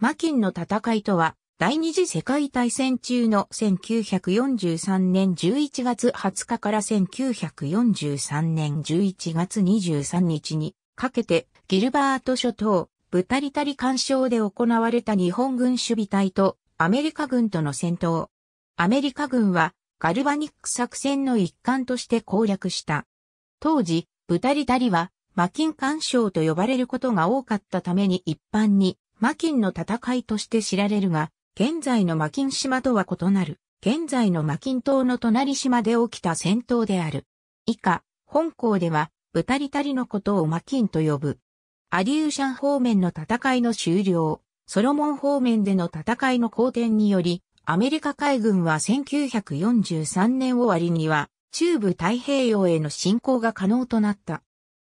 マキンの戦いとは、第二次世界大戦中の1943年11月20日から1943年11月23日にかけてギルバート諸島、ブタリタリ干渉で行われた日本軍守備隊とアメリカ軍との戦闘。アメリカ軍はガルバニック作戦の一環として攻略した。当時、ブタリタリはマキン干渉と呼ばれることが多かったために一般にマキンの戦いとして知られるが、現在のマキン島とは異なる、現在のマキン島の隣島で起きた戦闘である。以下、本校では、ブタリタリのことをマキンと呼ぶ。アリューシャン方面の戦いの終了、ソロモン方面での戦いの好転により、アメリカ海軍は1943年終わりには、中部太平洋への侵攻が可能となった。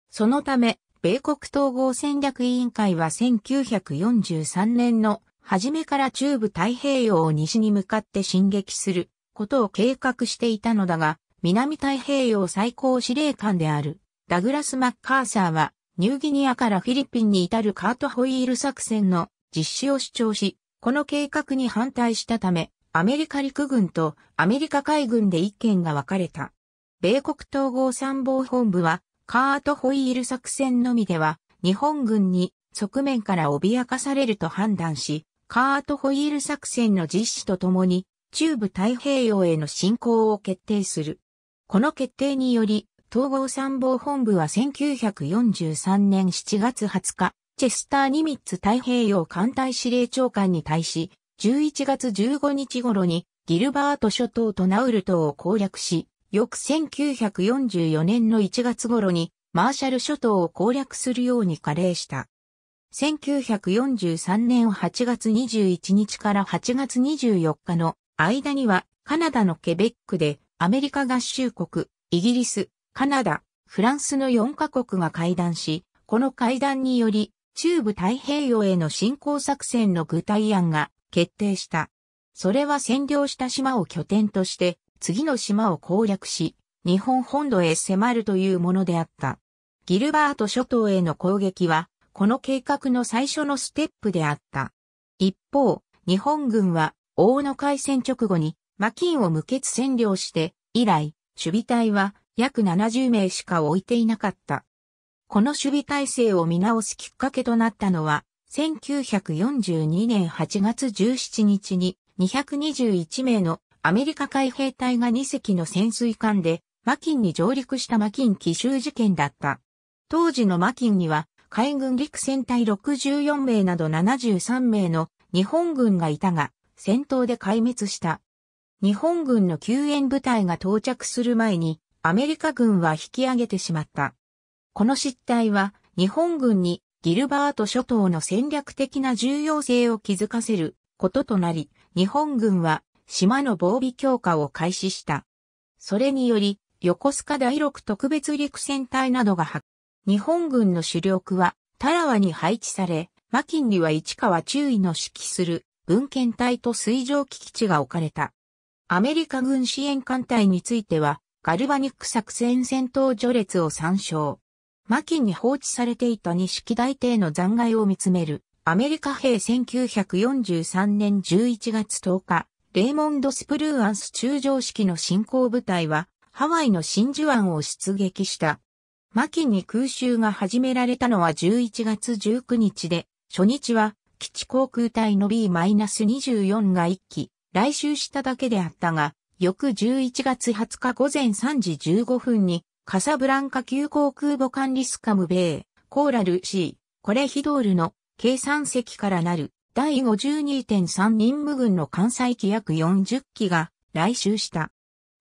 そのため、米国統合戦略委員会は1943年の初めから中部太平洋を西に向かって進撃することを計画していたのだが、南太平洋最高司令官であるダグラス・マッカーサーはニューギニアからフィリピンに至るカートホイール作戦の実施を主張し、この計画に反対したため、アメリカ陸軍とアメリカ海軍で意見が分かれた。米国統合参謀本部はカートホイール作戦のみでは、日本軍に側面から脅かされると判断し、カートホイール作戦の実施とともに、中部太平洋への侵攻を決定する。この決定により、統合参謀本部は1943年7月20日、チェスター・ニミッツ太平洋艦隊司令長官に対し、11月15日頃にギルバート諸島とナウル島を攻略し、翌1944年の1月頃にマーシャル諸島を攻略するように加齢した。1943年8月21日から8月24日の間にはカナダのケベックでアメリカ合衆国、イギリス、カナダ、フランスの4カ国が会談し、この会談により中部太平洋への侵攻作戦の具体案が決定した。それは占領した島を拠点として次の島を攻略し、日本本土へ迫るというものであった。ギルバート諸島への攻撃は、この計画の最初のステップであった。一方、日本軍は、大野海戦直後に、マキンを無血占領して、以来、守備隊は約70名しか置いていなかった。この守備体制を見直すきっかけとなったのは、1942年8月17日に221名のアメリカ海兵隊が2隻の潜水艦で、マキンに上陸したマキン奇襲事件だった。当時のマキンには、海軍陸戦隊64名など73名の日本軍がいたが、戦闘で壊滅した。日本軍の救援部隊が到着する前に、アメリカ軍は引き上げてしまった。この失態は、日本軍にギルバート諸島の戦略的な重要性を気づかせることとなり、日本軍は島の防備強化を開始した。それにより、横須賀第六特別陸戦隊などが発、日本軍の主力は、タラワに配置され、マキンには市川中尉の指揮する文献隊と水上機基地が置かれた。アメリカ軍支援艦隊については、ガルバニック作戦戦闘序列を参照。マキンに放置されていた式大帝の残骸を見つめる、アメリカ兵1943年11月10日、レーモンド・スプルーアンス中将式の進行部隊は、ハワイの真珠湾を出撃した。末期に空襲が始められたのは11月19日で、初日は基地航空隊の B-24 が1機、来襲しただけであったが、翌11月20日午前3時15分に、カサブランカ急航空母艦リスカムベー、コーラル C、コレヒドールの計算席からなる第52.3任務軍の関西機約40機が来襲した。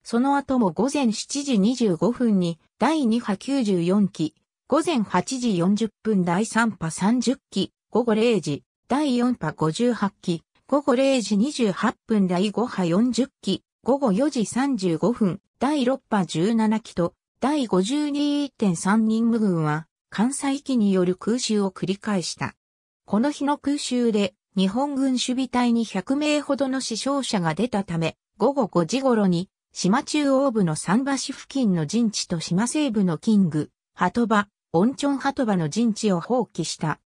その後も午前7時25分に第2波94機、午前8時40分第3波30機、午後0時、第4波58機、午後0時28分第5波40機、午後4時35分、第6波17機と、第52.3任務軍は、関西機による空襲を繰り返した。この日の空襲で、日本軍守備隊に100名ほどの死傷者が出たため、午後5時頃に、島中央部の桟橋付近の陣地と島西部のキング、鳩場、温泉鳩場の陣地を放棄した。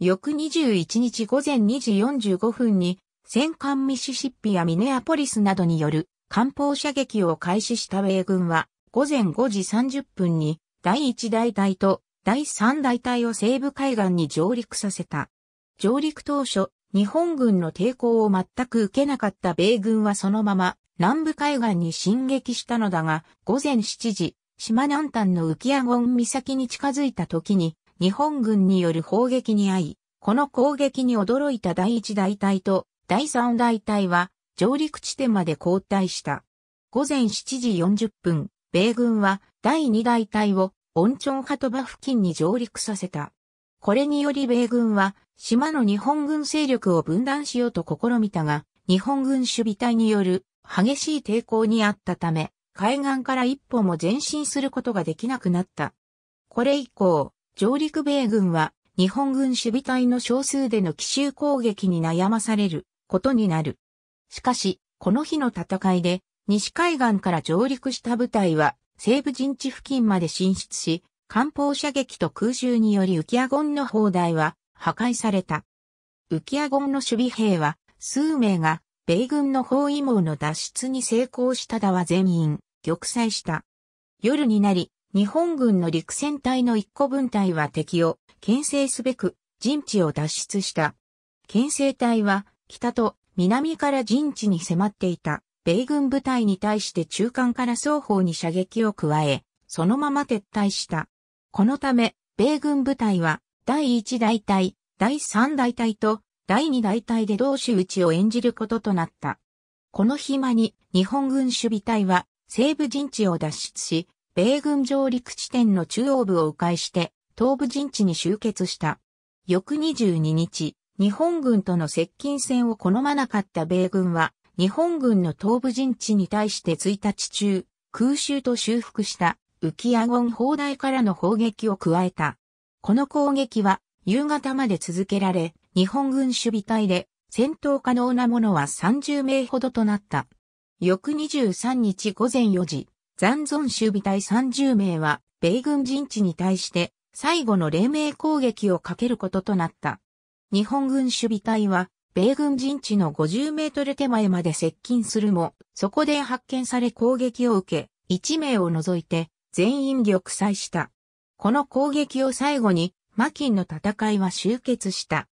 翌21日午前2時45分に、戦艦ミシシッピやミネアポリスなどによる艦砲射撃を開始した米軍は、午前5時30分に第1大隊と第3大隊を西部海岸に上陸させた。上陸当初、日本軍の抵抗を全く受けなかった米軍はそのまま南部海岸に進撃したのだが、午前7時、島南端の浮屋ン岬に近づいた時に、日本軍による砲撃に遭い、この攻撃に驚いた第一大隊と第三大隊は上陸地点まで後退した。午前7時40分、米軍は第二大隊をオンチョンハトバ付近に上陸させた。これにより米軍は島の日本軍勢力を分断しようと試みたが、日本軍守備隊による激しい抵抗にあったため、海岸から一歩も前進することができなくなった。これ以降、上陸米軍は日本軍守備隊の少数での奇襲攻撃に悩まされることになる。しかし、この日の戦いで、西海岸から上陸した部隊は西部陣地付近まで進出し、艦砲射撃と空襲により浮アゴンの砲台は破壊された。浮アゴンの守備兵は数名が米軍の包囲網の脱出に成功しただは全員玉砕した。夜になり、日本軍の陸戦隊の一個分隊は敵を牽制すべく陣地を脱出した。牽制隊は北と南から陣地に迫っていた米軍部隊に対して中間から双方に射撃を加え、そのまま撤退した。このため、米軍部隊は、第1大隊、第3大隊と、第2大隊で同士打ちを演じることとなった。この暇に、日本軍守備隊は、西部陣地を脱出し、米軍上陸地点の中央部を迂回して、東部陣地に集結した。翌22日、日本軍との接近戦を好まなかった米軍は、日本軍の東部陣地に対して1日中、空襲と修復したウキアゴン砲台からの砲撃を加えた。この攻撃は夕方まで続けられ、日本軍守備隊で戦闘可能なものは30名ほどとなった。翌23日午前4時、残存守備隊30名は米軍陣地に対して最後の黎明攻撃をかけることとなった。日本軍守備隊は米軍陣地の50メートル手前まで接近するも、そこで発見され攻撃を受け、1名を除いて全員玉砕した。この攻撃を最後に、マキンの戦いは終結した。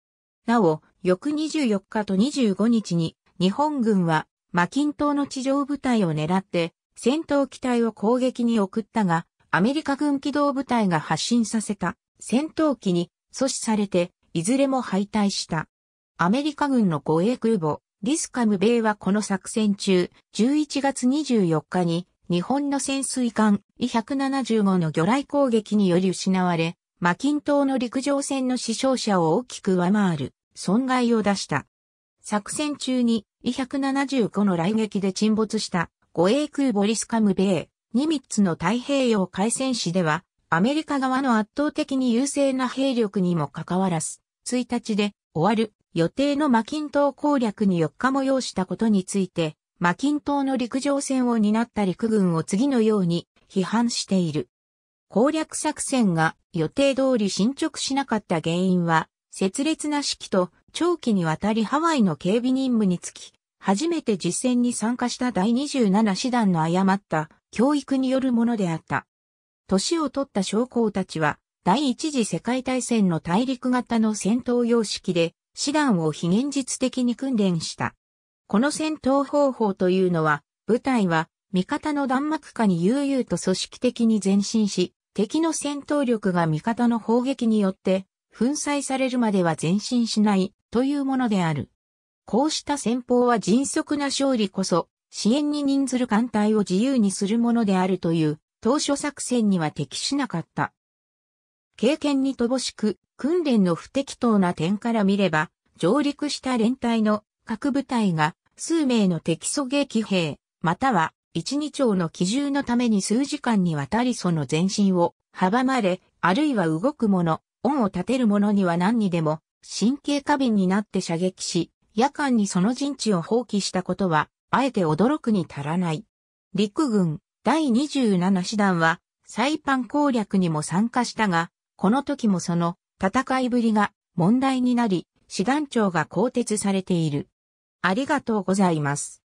なお、翌24日と25日に、日本軍は、マキン島の地上部隊を狙って、戦闘機体を攻撃に送ったが、アメリカ軍機動部隊が発進させた戦闘機に阻止されて、いずれも敗退した。アメリカ軍の護衛空母、ディスカム米はこの作戦中、11月24日に日本の潜水艦 e 1 7 5の魚雷攻撃により失われ、マキン島の陸上戦の死傷者を大きく上回る損害を出した。作戦中に E175 の雷撃で沈没した護衛空ボリスカム米、ニミッツの太平洋海戦士では、アメリカ側の圧倒的に優勢な兵力にもかかわらず、1日で終わる予定のマキン島攻略に4日も要したことについて、マキン島の陸上戦を担った陸軍を次のように批判している。攻略作戦が予定通り進捗しなかった原因は、拙劣な指揮と長期にわたりハワイの警備任務につき、初めて実戦に参加した第27師団の誤った教育によるものであった。年を取った将校たちは、第一次世界大戦の大陸型の戦闘様式で、師団を非現実的に訓練した。この戦闘方法というのは、部隊は味方の弾幕下に悠々と組織的に前進し、敵の戦闘力が味方の砲撃によって粉砕されるまでは前進しないというものである。こうした戦法は迅速な勝利こそ支援に任ずる艦隊を自由にするものであるという当初作戦には適しなかった。経験に乏しく訓練の不適当な点から見れば上陸した連隊の各部隊が数名の敵狙撃兵、または一二丁の機銃のために数時間にわたりその前進を阻まれ、あるいは動く者、恩を立てる者には何にでも神経過敏になって射撃し、夜間にその陣地を放棄したことは、あえて驚くに足らない。陸軍第27師団は、サイパン攻略にも参加したが、この時もその戦いぶりが問題になり、師団長が更迭されている。ありがとうございます。